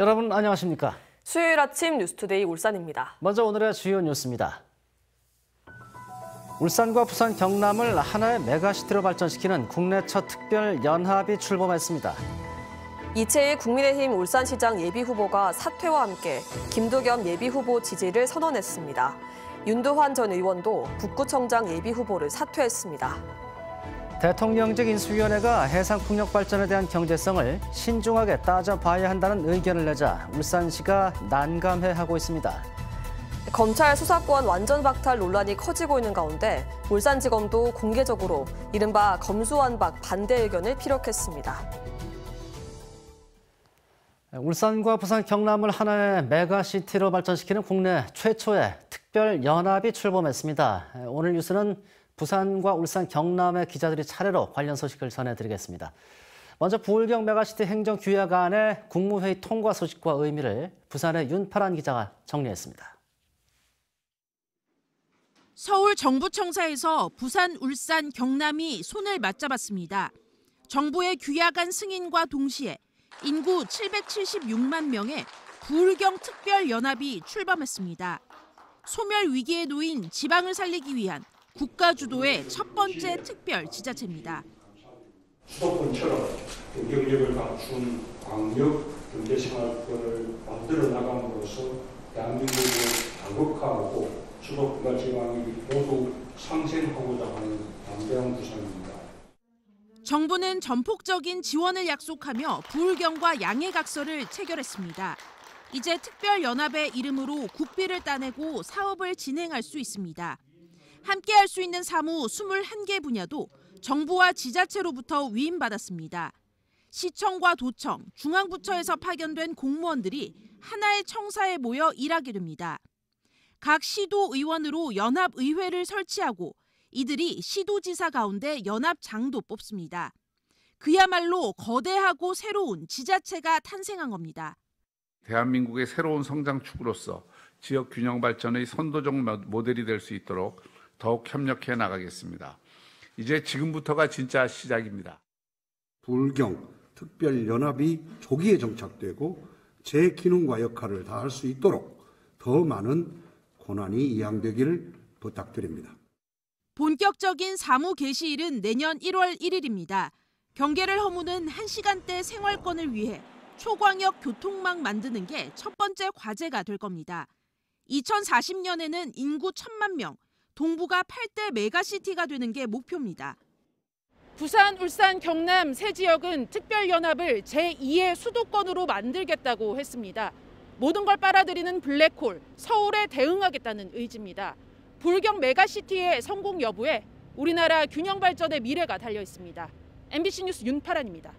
여러분 안녕하십니까? 수요일 아침 뉴스투데이 울산입니다. 먼저 오늘의 주요 뉴스입니다. 울산과 부산, 경남을 하나의 메가시티로 발전시키는 국내 첫 특별 연합이 출범했습니다. 이채희 국민의힘 울산시장 예비후보가 사퇴와 함께 김도겸 예비후보 지지를 선언했습니다. 윤두환 전 의원도 북구청장 예비후보를 사퇴했습니다. 대통령직 인수위원회가 해상풍력 발전에 대한 경제성을 신중하게 따져봐야 한다는 의견을 내자 울산시가 난감해하고 있습니다. 검찰 수사권 완전 박탈 논란이 커지고 있는 가운데 울산지검도 공개적으로 이른바 검수완박 반대 의견을 피력했습니다. 울산과 부산, 경남을 하나의 메가시티로 발전시키는 국내 최초의 특별 연합이 출범했습니다. 오늘 뉴스는 부산과 울산, 경남의 기자들이 차례로 관련 소식을 전해드리겠습니다. 먼저 부울경 메가시티 행정규약안의 국무회의 통과 소식과 의미를 부산의 윤파란 기자가 정리했습니다. 서울 정부청사에서 부산, 울산, 경남이 손을 맞잡았습니다. 정부의 규약안 승인과 동시에 인구 776만 명의 부울경 특별연합이 출범했습니다. 소멸 위기에 놓인 지방을 살리기 위한 국가 주도의 첫 번째 특별 지자체입니다. 수도권처럼 영역을 갖춘 광역 경제생활권을 만들어 나감으로써 대한민국을 다극하고 수도권과 지방이 모두 상생하고자 하는 담대한 구상입니다. 정부는 전폭적인 지원을 약속하며 부울경과 양해각서를 체결했습니다. 이제 특별연합의 이름으로 국비를 따내고 사업을 진행할 수 있습니다. 함께 할 수 있는 사무 21개 분야도 정부와 지자체로부터 위임받았습니다. 시청과 도청, 중앙부처에서 파견된 공무원들이 하나의 청사에 모여 일하게 됩니다. 각 시도 의원으로 연합의회를 설치하고 이들이 시도지사 가운데 연합장도 뽑습니다. 그야말로 거대하고 새로운 지자체가 탄생한 겁니다. 대한민국의 새로운 성장축으로서 지역 균형 발전의 선도적 모델이 될 수 있도록 더욱 협력해 나가겠습니다. 이제 지금부터가 진짜 시작입니다. 불경 특별연합이 조기에 정착되고 제 기능과 역할을 다할 수 있도록 더 많은 권한이 이양되기를 부탁드립니다. 본격적인 사무 개시일은 내년 1월 1일입니다. 경계를 허무는 한시간대 생활권을 위해 초광역 교통망 만드는 게 첫 번째 과제가 될 겁니다. 2040년에는 인구 1천만 명, 동부가 8대 메가시티가 되는 게 목표입니다. 부산, 울산, 경남 세 지역은 특별연합을 제2의 수도권으로 만들겠다고 했습니다. 모든 걸 빨아들이는 블랙홀, 서울에 대응하겠다는 의지입니다. 불경 메가시티의 성공 여부에 우리나라 균형 발전의 미래가 달려 있습니다. MBC 뉴스 윤파란입니다.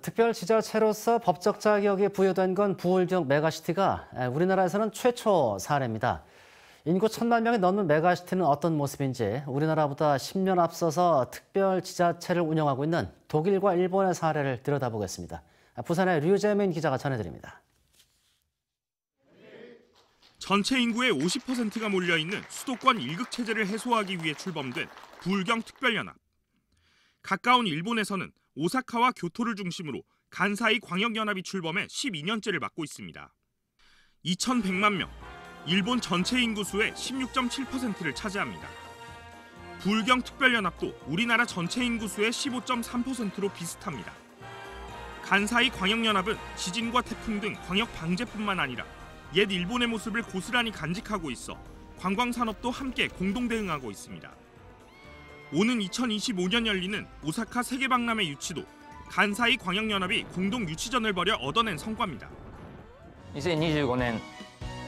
특별지자체로서 법적 자격이 부여된 건 부울경 메가시티가 우리나라에서는 최초 사례입니다. 인구 천만 명이 넘는 메가시티는 어떤 모습인지 우리나라보다 10년 앞서서 특별 지자체를 운영하고 있는 독일과 일본의 사례를 들여다보겠습니다. 부산의 류재민 기자가 전해드립니다. 전체 인구의 50%가 몰려있는 수도권 1극 체제를 해소하기 위해 출범된 불경 특별연합. 가까운 일본에서는 오사카와 교토를 중심으로 간사이 광역연합이 출범해 12년째를 맞고 있습니다. 2,100만 명, 일본 전체 인구 수의 16.7%를 차지합니다. 불경특별연합도 우리나라 전체 인구 수의 15.3%로 비슷합니다. 간사이 광역연합은 지진과 태풍 등 광역 방제뿐만 아니라 옛 일본의 모습을 고스란히 간직하고 있어 관광산업도 함께 공동 대응하고 있습니다. 오는 2025년 열리는 오사카 세계박람회 유치도 간사이 광역연합이 공동 유치전을 벌여 얻어낸 성과입니다. 2025년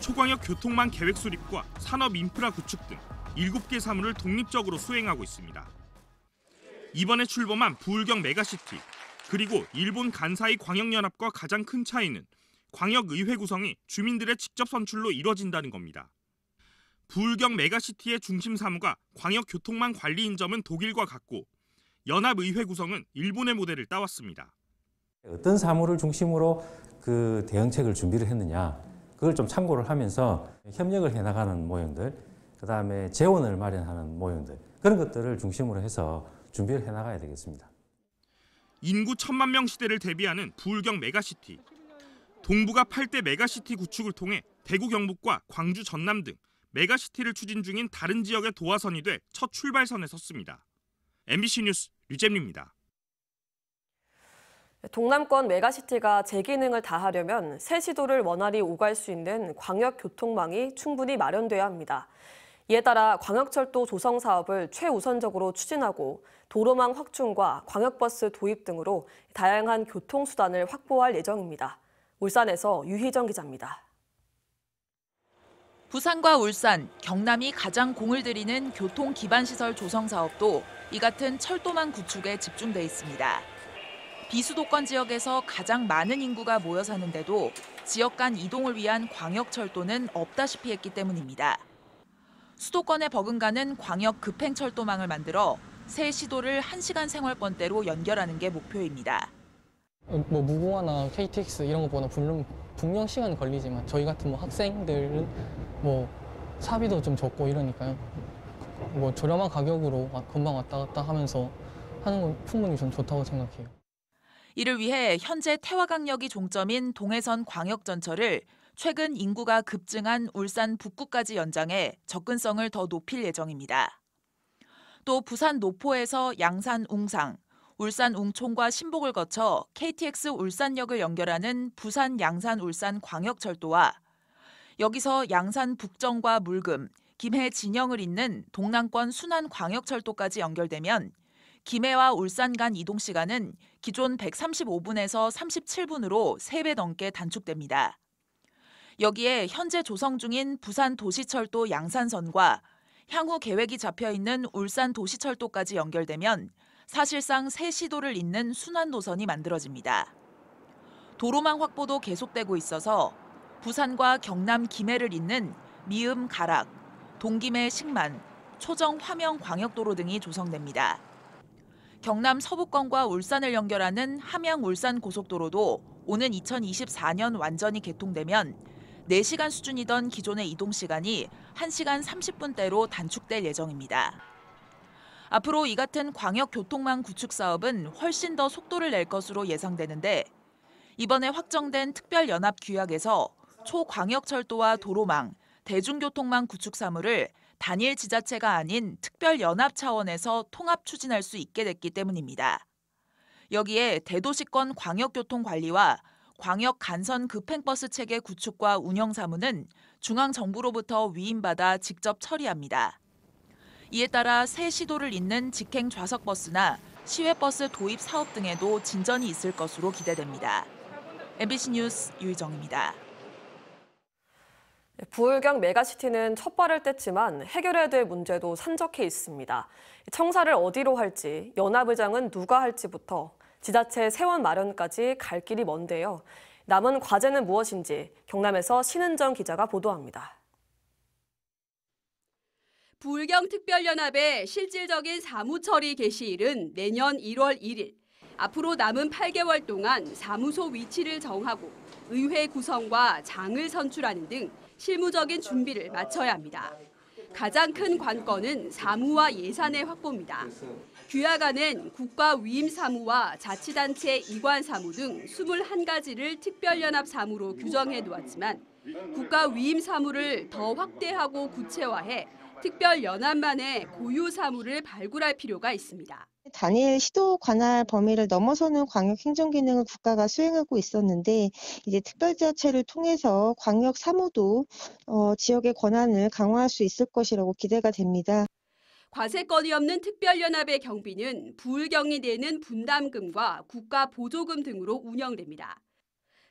초광역 교통망 계획 수립과 산업 인프라 구축 등 7개 사무를 독립적으로 수행하고 있습니다. 이번에 출범한 부울경 메가시티 그리고 일본 간사이 광역연합과 가장 큰 차이는 광역의회 구성이 주민들의 직접 선출로 이뤄진다는 겁니다. 부울경 메가시티의 중심 사무가 광역교통망 관리인 점은 독일과 같고 연합의회 구성은 일본의 모델을 따왔습니다. 어떤 사무를 중심으로 그 대응책을 준비를 했느냐 그걸 좀 참고를 하면서 협력을 해나가는 모형들, 그 다음에 재원을 마련하는 모형들 그런 것들을 중심으로 해서 준비를 해나가야 되겠습니다. 인구 천만 명 시대를 대비하는 부울경 메가시티. 동부가 8대 메가시티 구축을 통해 대구 경북과 광주 전남 등 메가시티를 추진 중인 다른 지역의 도화선이 돼 첫 출발선에 섰습니다. MBC 뉴스 류재민입니다. 동남권 메가시티가 재기능을 다하려면 새 시도를 원활히 오갈 수 있는 광역교통망이 충분히 마련돼야 합니다. 이에 따라 광역철도 조성 사업을 최우선적으로 추진하고 도로망 확충과 광역버스 도입 등으로 다양한 교통수단을 확보할 예정입니다. 울산에서 유희정 기자입니다. 부산과 울산, 경남이 가장 공을 들이는 교통 기반시설 조성 사업도 이 같은 철도망 구축에 집중돼 있습니다. 비수도권 지역에서 가장 많은 인구가 모여 사는데도 지역 간 이동을 위한 광역철도는 없다시피 했기 때문입니다. 수도권에 버금가는 광역 급행철도망을 만들어 새 시도를 1시간 생활권대로 연결하는 게 목표입니다. 음, 뭐 무궁화나 KTX 이런 것보다 분명, 분명 시간 걸리지만 저희 같은 뭐 학생들은 뭐 사비도 좀 적고 이러니까요. 뭐 저렴한 가격으로 금방 왔다 갔다 하면서 하는 건 충분히 좀 좋다고 생각해요. 이를 위해 현재 태화강역이 종점인 동해선 광역전철을 최근 인구가 급증한 울산 북구까지 연장해 접근성을 더 높일 예정입니다. 또 부산 노포에서 양산 웅상, 울산 웅촌과 신복을 거쳐 KTX 울산역을 연결하는 부산 양산 울산 광역철도와 여기서 양산 북정과 물금, 김해 진영을 잇는 동남권 순환 광역철도까지 연결되면 김해와 울산 간 이동 시간은 기존 135분에서 37분으로 3배 넘게 단축됩니다. 여기에 현재 조성 중인 부산 도시철도 양산선과 향후 계획이 잡혀 있는 울산 도시철도까지 연결되면 사실상 새 시도를 잇는 순환 노선이 만들어집니다. 도로망 확보도 계속되고 있어서 부산과 경남 김해를 잇는 미음 가락, 동김해 식만, 초정 화명 광역도로 등이 조성됩니다. 경남 서부권과 울산을 연결하는 함양 울산 고속도로도 오는 2024년 완전히 개통되면 4시간 수준이던 기존의 이동 시간이 1시간 30분대로 단축될 예정입니다. 앞으로 이 같은 광역 교통망 구축 사업은 훨씬 더 속도를 낼 것으로 예상되는데 이번에 확정된 특별 연합 규약에서 초광역 철도와 도로망, 대중교통망 구축 사무를 단일 지자체가 아닌 특별 연합 차원에서 통합 추진할 수 있게 됐기 때문입니다. 여기에 대도시권 광역교통관리와 광역 간선 급행버스 체계 구축과 운영 사무는 중앙 정부로부터 위임받아 직접 처리합니다. 이에 따라 새 시도를 잇는 직행 좌석 버스나 시외 버스 도입 사업 등에도 진전이 있을 것으로 기대됩니다. MBC 뉴스 유희정입니다. 부울경 메가시티는 첫 발을 뗐지만 해결해야 될 문제도 산적해 있습니다. 청사를 어디로 할지, 연합의장은 누가 할지부터 지자체 세원 마련까지 갈 길이 먼데요. 남은 과제는 무엇인지 경남에서 신은정 기자가 보도합니다. 부울경특별연합의 실질적인 사무처리 개시일은 내년 1월 1일. 앞으로 남은 8개월 동안 사무소 위치를 정하고 의회 구성과 장을 선출하는 등 실무적인 준비를 마쳐야 합니다. 가장 큰 관건은 사무와 예산의 확보입니다. 규약안엔 국가 위임 사무와 자치단체 이관 사무 등 21가지를 특별연합 사무로 규정해 놓았지만 국가 위임 사무를 더 확대하고 구체화해 특별연합만의 고유 사무를 발굴할 필요가 있습니다. 단일 시도 관할 범위를 넘어서는 광역 행정 기능을 국가가 수행하고 있었는데 이제 특별자치를 통해서 광역 사무도 어, 지역의 권한을 강화할 수 있을 것이라고 기대가 됩니다. 과세권이 없는 특별연합의 경비는 부울경이 내는 분담금과 국가 보조금 등으로 운영됩니다.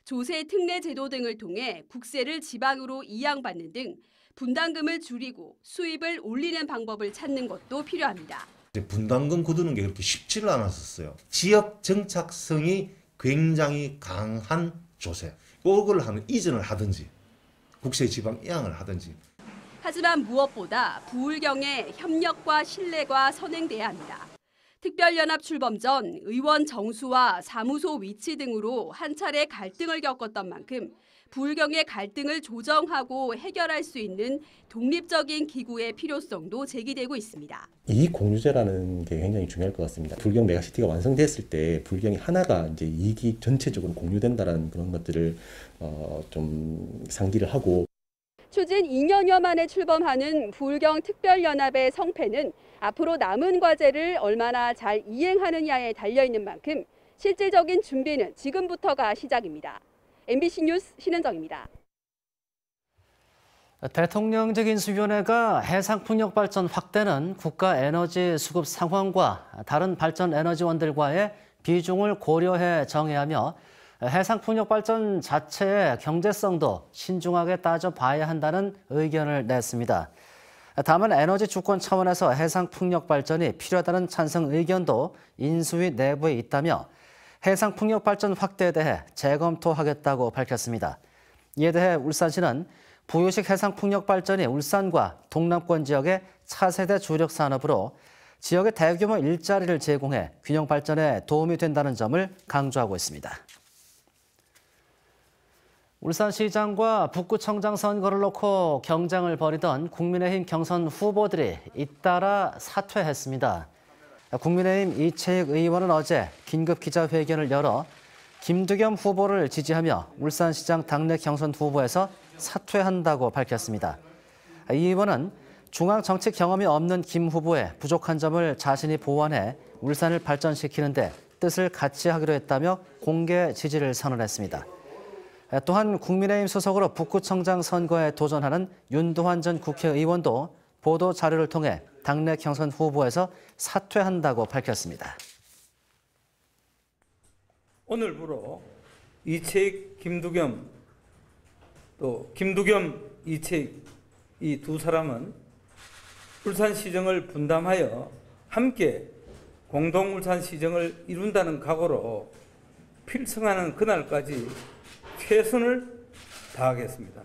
조세 특례 제도 등을 통해 국세를 지방으로 이양받는 등 분담금을 줄이고 수입을 올리는 방법을 찾는 것도 필요합니다. 분담금 거두는 게 그렇게 쉽지를 않았었어요. 지역 정착성이 굉장히 강한 조세. 요걸 하는 이전을 하든지 국세 지방 이양을 하든지. 하지만 무엇보다 부울경에 협력과 신뢰가 선행돼야 합니다. 특별연합 출범 전 의원 정수와 사무소 위치 등으로 한 차례 갈등을 겪었던 만큼 불경의 갈등을 조정하고 해결할 수 있는 독립적인 기구의 필요성도 제기되고 있습니다. 이 공유제라는 게 굉장히 중요할 것 같습니다. 불경 메가시티가 완성됐을 때 불경이 하나가 이제 이익이 전체적으로 공유된다라는 그런 것들을 어좀 상기를 하고 추진 2년여 만에 출범하는 불경 특별연합의 성패는 앞으로 남은 과제를 얼마나 잘 이행하느냐에 달려 있는 만큼 실질적인 준비는 지금부터가 시작입니다. MBC 뉴스 신은정입니다. 대통령직 인수위원회가 해상풍력 발전 확대는 국가 에너지 수급 상황과 다른 발전 에너지원들과의 비중을 고려해 정해하며 해상풍력 발전 자체의 경제성도 신중하게 따져봐야 한다는 의견을 냈습니다. 다만 에너지 주권 차원에서 해상풍력 발전이 필요하다는 찬성 의견도 인수위 내부에 있다며 해상 풍력 발전 확대에 대해 재검토하겠다고 밝혔습니다. 이에 대해 울산시는 부유식 해상 풍력 발전이 울산과 동남권 지역의 차세대 주력 산업으로 지역의 대규모 일자리를 제공해 균형 발전에 도움이 된다는 점을 강조하고 있습니다. 울산시장과 북구청장 선거를 놓고 경쟁을 벌이던 국민의힘 경선 후보들이 잇따라 사퇴했습니다. 국민의힘 이채익 의원은 어제 긴급 기자회견을 열어 김두겸 후보를 지지하며 울산시장 당내 경선 후보에서 사퇴한다고 밝혔습니다. 이 의원은 중앙 정치 경험이 없는 김 후보의 부족한 점을 자신이 보완해 울산을 발전시키는데 뜻을 같이 하기로 했다며 공개 지지를 선언했습니다. 또한 국민의힘 소속으로 북구청장 선거에 도전하는 윤도환 전 국회의원도 보도 자료를 통해 당내 경선 후보에서 사퇴한다고 밝혔습니다. 오늘부로 이채익, 김두겸 또 김두겸, 이채익 이 두 사람은 울산시정을 분담하여 함께 공동 울산시정을 이룬다는 각오로 필승하는 그날까지 최선을 다하겠습니다.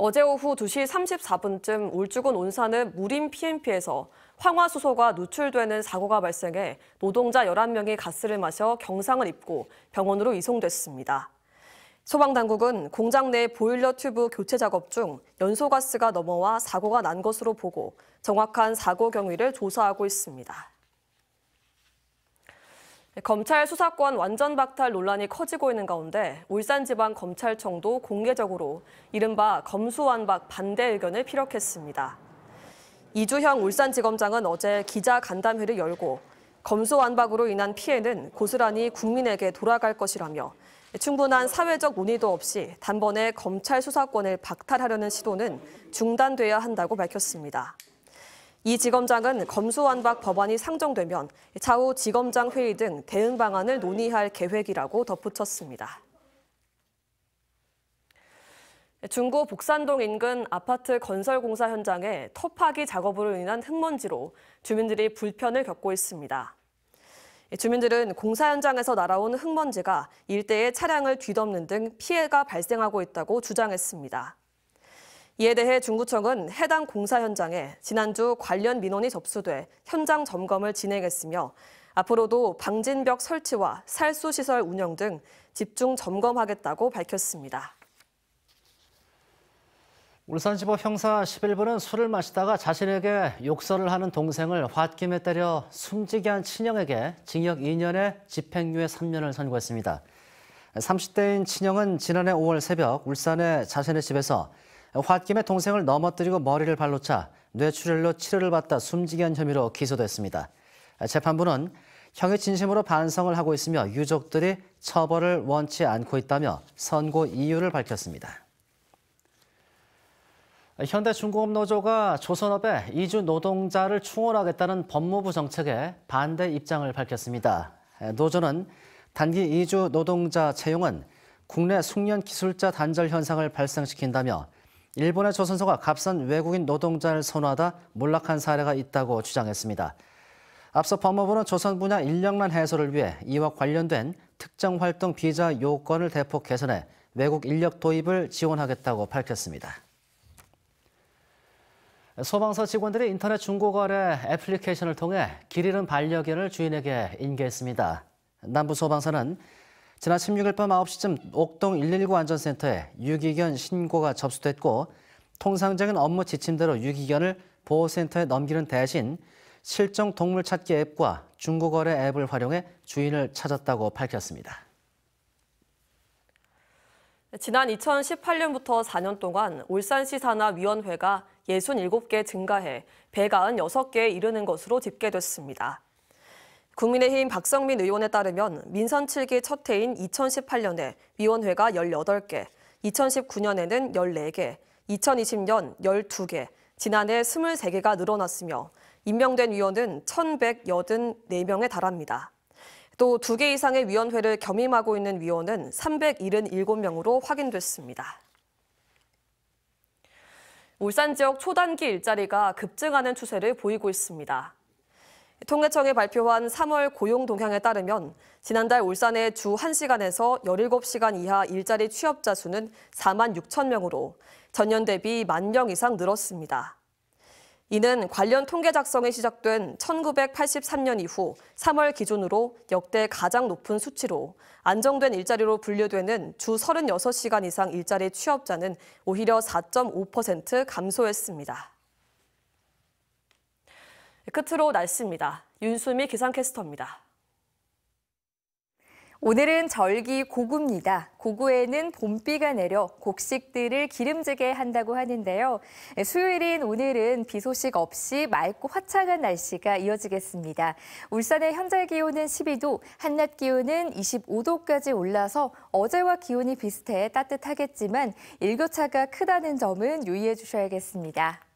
어제 오후 2시 34분쯤 울주군 온산은 무림 PMP에서 황화수소가 누출되는 사고가 발생해 노동자 11명이 가스를 마셔 경상을 입고 병원으로 이송됐습니다. 소방당국은 공장 내 보일러 튜브 교체 작업 중 연소가스가 넘어와 사고가 난 것으로 보고 정확한 사고 경위를 조사하고 있습니다. 네, 검찰 수사권 완전 박탈 논란이 커지고 있는 가운데 울산지방검찰청도 공개적으로 이른바 검수완박 반대 의견을 피력했습니다. 이주형 울산지검장은 어제 기자 간담회를 열고 검수완박으로 인한 피해는 고스란히 국민에게 돌아갈 것이라며 충분한 사회적 논의도 없이 단번에 검찰 수사권을 박탈하려는 시도는 중단돼야 한다고 밝혔습니다. 이 지검장은 검수완박 법안이 상정되면 차후 지검장 회의 등 대응 방안을 논의할 계획이라고 덧붙였습니다. 중구 복산동 인근 아파트 건설 공사 현장에 터파기 작업으로 인한 흙먼지로 주민들이 불편을 겪고 있습니다. 주민들은 공사 현장에서 날아온 흙먼지가 일대의 차량을 뒤덮는 등 피해가 발생하고 있다고 주장했습니다. 이에 대해 중구청은 해당 공사 현장에 지난주 관련 민원이 접수돼 현장 점검을 진행했으며 앞으로도 방진벽 설치와 살수시설 운영 등 집중 점검하겠다고 밝혔습니다. 울산시법 형사 11부는 술을 마시다가 자신에게 욕설을 하는 동생을 홧김에 때려 숨지게 한 친형에게 징역 2년에 집행유예 3년을 선고했습니다. 30대인 친형은 지난해 5월 새벽 울산의 자신의 집에서 홧김에 동생을 넘어뜨리고 머리를 발로 차 뇌출혈로 치료를 받다 숨지게 한 혐의로 기소됐습니다. 재판부는 형의 진심으로 반성을 하고 있으며 유족들이 처벌을 원치 않고 있다며 선고 이유를 밝혔습니다. 현대중공업노조가 조선업에 이주 노동자를 충원하겠다는 법무부 정책에 반대 입장을 밝혔습니다. 노조는 단기 이주 노동자 채용은 국내 숙련 기술자 단절 현상을 발생시킨다며 일본의 조선소가 값싼 외국인 노동자를 선호하다 몰락한 사례가 있다고 주장했습니다. 앞서 법무부는 조선 분야 인력난 해소를 위해 이와 관련된 특정 활동 비자 요건을 대폭 개선해 외국 인력 도입을 지원하겠다고 밝혔습니다. 소방서 직원들이 인터넷 중고거래 애플리케이션을 통해 길 잃은 반려견을 주인에게 인계했습니다. 남부소방서는 지난 16일 밤 9시쯤 옥동 119 안전센터에 유기견 신고가 접수됐고 통상적인 업무 지침대로 유기견을 보호센터에 넘기는 대신 실종 동물 찾기 앱과 중고거래 앱을 활용해 주인을 찾았다고 밝혔습니다. 지난 2018년부터 4년 동안 울산시 산하위원회가 67개 증가해 196개에 이르는 것으로 집계됐습니다. 국민의힘 박성민 의원에 따르면 민선 7기 첫 해인 2018년에 위원회가 18개, 2019년에는 14개, 2020년 12개, 지난해 23개가 늘어났으며 임명된 위원은 1,184명에 달합니다. 또 2개 이상의 위원회를 겸임하고 있는 위원은 377명으로 확인됐습니다. 울산 지역 초단기 일자리가 급증하는 추세를 보이고 있습니다. 통계청이 발표한 3월 고용 동향에 따르면 지난달 울산의 주 1시간에서 17시간 이하 일자리 취업자 수는 4만 6천 명으로 전년 대비 1만 명 이상 늘었습니다. 이는 관련 통계 작성이 시작된 1983년 이후 3월 기준으로 역대 가장 높은 수치로 안정된 일자리로 분류되는 주 36시간 이상 일자리 취업자는 오히려 4.5% 감소했습니다. 끝으로 날씨입니다. 윤수미 기상캐스터입니다. 오늘은 절기 고구입니다. 고구에는 봄비가 내려 곡식들을 기름지게 한다고 하는데요. 네, 수요일인 오늘은 비 소식 없이 맑고 화창한 날씨가 이어지겠습니다. 울산의 현재 기온은 12도, 한낮 기온은 25도까지 올라서 어제와 기온이 비슷해 따뜻하겠지만 일교차가 크다는 점은 유의해 주셔야겠습니다.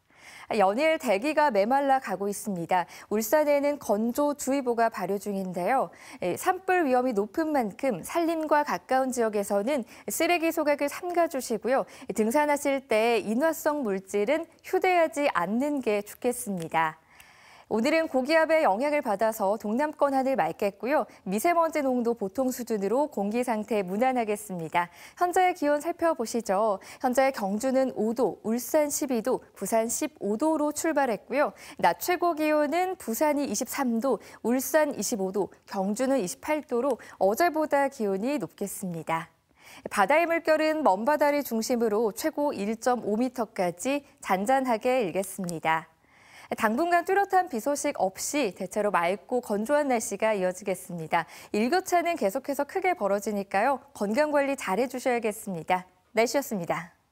연일 대기가 메말라 가고 있습니다. 울산에는 건조주의보가 발효 중인데요. 예, 산불 위험이 높은 만큼 산림과 가까운 지역에서는 쓰레기 소각을 삼가주시고요. 등산하실 때 인화성 물질은 휴대하지 않는 게 좋겠습니다. 오늘은 고기압의 영향을 받아서 동남권 하늘 맑겠고요. 미세먼지 농도 보통 수준으로 공기 상태 무난하겠습니다. 현재의 기온 살펴보시죠. 현재 경주는 5도, 울산 12도, 부산 15도로 출발했고요. 낮 최고 기온은 부산이 23도, 울산 25도, 경주는 28도로 어제보다 기온이 높겠습니다. 바다의 물결은 먼 바다를 중심으로 최고 1.5m까지 잔잔하게 일겠습니다. 당분간 뚜렷한 비 소식 없이 대체로 맑고 건조한 날씨가 이어지겠습니다. 일교차는 계속해서 크게 벌어지니까요. 건강관리 잘해주셔야겠습니다. 날씨였습니다.